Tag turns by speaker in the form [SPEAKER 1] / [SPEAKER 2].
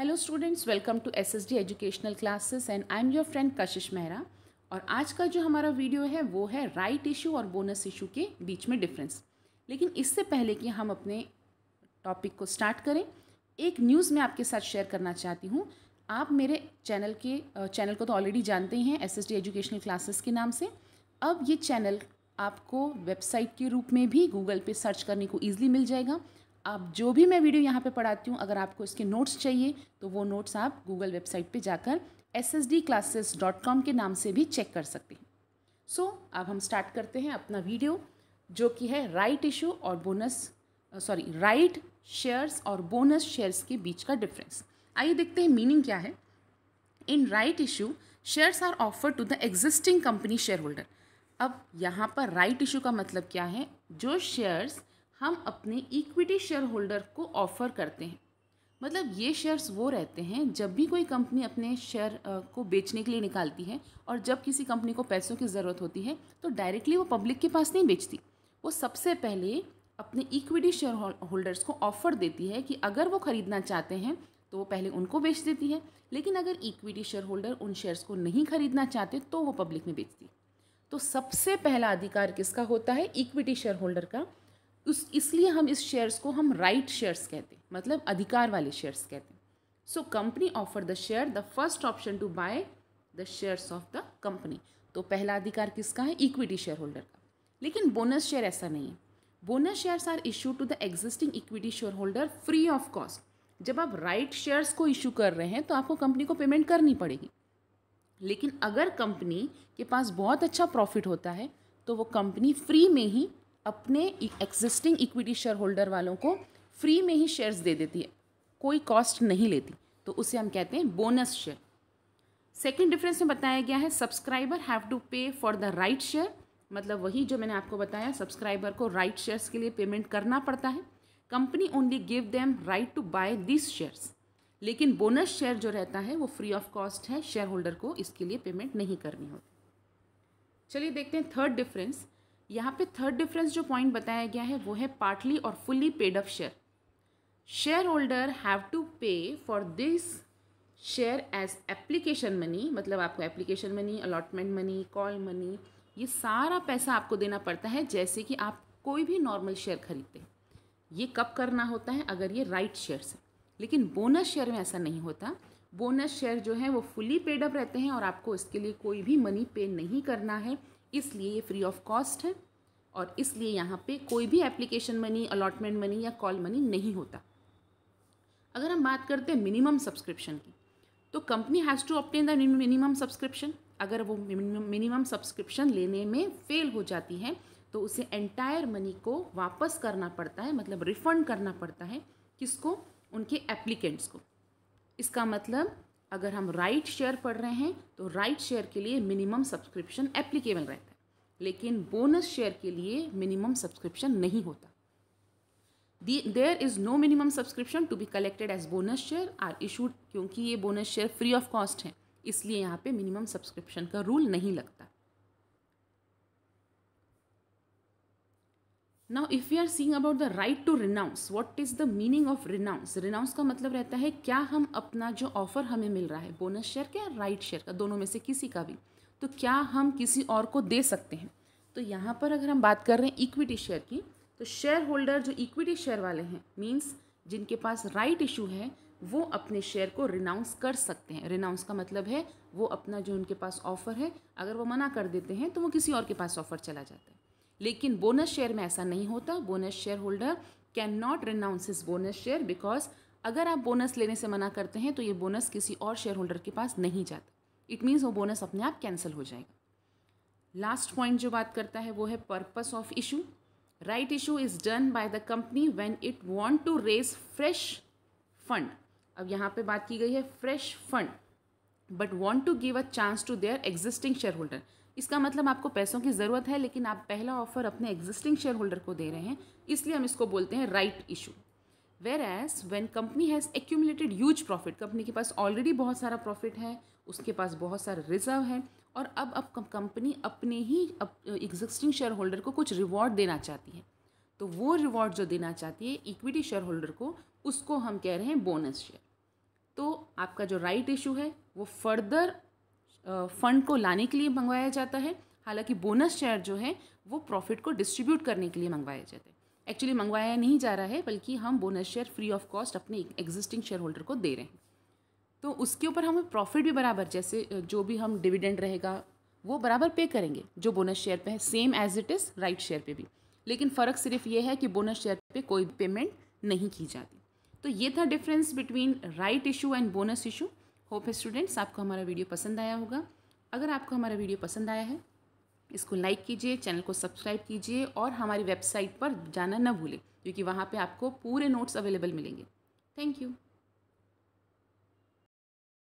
[SPEAKER 1] hello students welcome to SSD educational classes and I am your friend Kashish Mehra और आज का जो हमारा वीडियो है वो है राइट इशू और बोनस इशू के बीच में डिफरेंस लेकिन इससे पहले कि हम अपने टॉपिक को स्टार्ट करें एक न्यूज़ मैं आपके साथ शेयर करना चाहती हूँ आप मेरे चैनल के चैनल को तो ऑलरेडी जानते हैं एस एस एजुकेशनल क्लासेस के नाम से अब ये चैनल आपको वेबसाइट के रूप में भी गूगल पे सर्च करने को ईजिली मिल जाएगा आप जो भी मैं वीडियो यहाँ पे पढ़ाती हूँ अगर आपको इसके नोट्स चाहिए तो वो नोट्स आप गूगल वेबसाइट पे जाकर ssdclasses.com के नाम से भी चेक कर सकते हैं सो so, अब हम स्टार्ट करते हैं अपना वीडियो जो कि है राइट इशू और बोनस सॉरी राइट शेयर्स और बोनस शेयर्स के बीच का डिफरेंस आइए देखते हैं मीनिंग क्या है in right issue shares are offer to the existing company shareholder अब यहाँ पर राइट right इशू का मतलब क्या है जो शेयर्स हम अपने इक्विटी शेयर होल्डर को ऑफ़र करते हैं मतलब ये शेयर्स वो रहते हैं जब भी कोई कंपनी अपने शेयर को बेचने के लिए निकालती है और जब किसी कंपनी को पैसों की ज़रूरत होती है तो डायरेक्टली वो पब्लिक के पास नहीं बेचती वो सबसे पहले अपने इक्विटी शेयर होल्डर्स को ऑफ़र देती है कि अगर वो ख़रीदना चाहते हैं तो वो पहले उनको बेच देती है लेकिन अगर इक्विटी शेयर होल्डर उन शेयर्स को नहीं खरीदना चाहते तो वो पब्लिक में बेचती तो सबसे पहला अधिकार किसका होता है इक्विटी शेयर होल्डर का उस इसलिए हम इस शेयर्स को हम राइट शेयर्स कहते हैं मतलब अधिकार वाले शेयर्स कहते हैं so company offer the share the first option to buy the shares of the company तो पहला अधिकार किसका है इक्विटी शेयर होल्डर का लेकिन बोनस शेयर ऐसा नहीं है bonus shares are issue to the existing equity shareholder free of cost जब आप राइट right शेयर्स को इशू कर रहे हैं तो आपको कंपनी को पेमेंट करनी पड़ेगी लेकिन अगर कंपनी के पास बहुत अच्छा प्रॉफिट होता है तो वो कंपनी फ्री में ही अपने एग्जिस्टिंग इक्विटी शेयर होल्डर वालों को फ्री में ही शेयर्स दे देती है कोई कॉस्ट नहीं लेती तो उसे हम कहते हैं बोनस शेयर सेकेंड डिफरेंस में बताया गया है subscriber have to pay for the right share मतलब वही जो मैंने आपको बताया सब्सक्राइबर को राइट right शेयर्स के लिए पेमेंट करना पड़ता है company only give them right to buy this shares लेकिन बोनस शेयर जो रहता है वो फ्री ऑफ कॉस्ट है शेयर होल्डर को इसके लिए पेमेंट नहीं करनी होती चलिए देखते हैं थर्ड डिफरेंस यहाँ पे थर्ड डिफरेंस जो पॉइंट बताया गया है वो है पार्टली और fully paid up share shareholder have to pay for this share as application money मतलब आपको application money allotment money call money ये सारा पैसा आपको देना पड़ता है जैसे कि आप कोई भी नॉर्मल शेयर खरीदते हैं ये कब करना होता है अगर ये राइट right शेयर से लेकिन बोनस शेयर में ऐसा नहीं होता बोनस शेयर जो है वो फुली पेड अप रहते हैं और आपको इसके लिए कोई भी मनी पे नहीं करना है इसलिए ये फ्री ऑफ कॉस्ट है और इसलिए यहाँ पे कोई भी एप्लीकेशन मनी अलॉटमेंट मनी या कॉल मनी नहीं होता अगर हम बात करते हैं मिनिमम सब्सक्रिप्शन की तो company has to obtain the minimum subscription अगर वो मिनिमम सब्सक्रिप्शन लेने में फेल हो जाती है तो उसे एंटायर मनी को वापस करना पड़ता है मतलब रिफ़ंड करना पड़ता है किसको उनके एप्लीकेंट्स को इसका मतलब अगर हम राइट शेयर पढ़ रहे हैं तो राइट शेयर के लिए मिनिमम सब्सक्रिप्शन एप्लीकेबल रहता है लेकिन बोनस शेयर के लिए मिनिमम सब्सक्रिप्शन नहीं होता there is no minimum subscription to be collected as bonus share are issued क्योंकि ये bonus share free of cost हैं इसलिए यहाँ पे मिनिमम सब्सक्रिप्शन का रूल नहीं लगता now if you are seeing about the right to renounce what is the meaning of renounce renounce का मतलब रहता है क्या हम अपना जो ऑफर हमें मिल रहा है बोनस शेयर का या राइट शेयर का दोनों में से किसी का भी तो क्या हम किसी और को दे सकते हैं तो यहाँ पर अगर हम बात कर रहे हैं इक्विटी शेयर की तो शेयर होल्डर जो इक्विटी शेयर वाले हैं मीन्स जिनके पास राइट इशू है वो अपने शेयर को रिनाउंस कर सकते हैं रिनाउंस का मतलब है वो अपना जो उनके पास ऑफर है अगर वो मना कर देते हैं तो वो किसी और के पास ऑफर चला जाता है लेकिन बोनस शेयर में ऐसा नहीं होता bonus shareholder can not renounce is bonus share because अगर आप बोनस लेने से मना करते हैं तो ये बोनस किसी और शेयर होल्डर के पास नहीं जाता इट मीन्स वो बोनस अपने आप कैंसिल हो जाएगा लास्ट पॉइंट जो बात करता है वो है purpose of issue right issue is done by the company when it want to raise fresh fund अब यहाँ पे बात की गई है fresh fund but want to give a chance to their existing shareholder इसका मतलब आपको पैसों की ज़रूरत है लेकिन आप पहला ऑफर अपने एग्जिस्टिंग शेयर होल्डर को दे रहे हैं इसलिए हम इसको बोलते हैं right issue whereas when company has accumulated huge profit company के पास ऑलरेडी बहुत सारा प्रॉफिट है उसके पास बहुत सारा रिजर्व है और अब अब कंपनी अपने ही एग्जिस्टिंग शेयर होल्डर को कुछ रिवॉर्ड देना चाहती है तो वो रिवॉर्ड जो देना चाहती है इक्विटी शेयर होल्डर को उसको हम कह रहे हैं बोनस शेयर तो आपका जो राइट right इशू है वो फर्दर फंड को लाने के लिए मंगवाया जाता है हालांकि बोनस शेयर जो है वो प्रॉफिट को डिस्ट्रीब्यूट करने के लिए मंगवाया जाता है एक्चुअली मंगवाया नहीं जा रहा है बल्कि हम bonus share free of cost अपने एग्जिस्टिंग शेयर होल्डर को दे रहे हैं तो उसके ऊपर हमें प्रॉफिट भी बराबर जैसे जो भी हम डिविडेंड रहेगा वो बराबर पे करेंगे जो बोनस शेयर पे है same as it is right share पे भी लेकिन फ़र्क सिर्फ ये है कि बोनस शेयर पे कोई पेमेंट नहीं की जाती तो ये था difference between right issue and bonus issue hope है स्टूडेंट्स आपको हमारा वीडियो पसंद आया होगा अगर आपको हमारा वीडियो पसंद आया है इसको लाइक कीजिए चैनल को सब्सक्राइब कीजिए और हमारी वेबसाइट पर जाना न भूलें क्योंकि वहाँ पर आपको पूरे नोट्स अवेलेबल मिलेंगे थैंक यू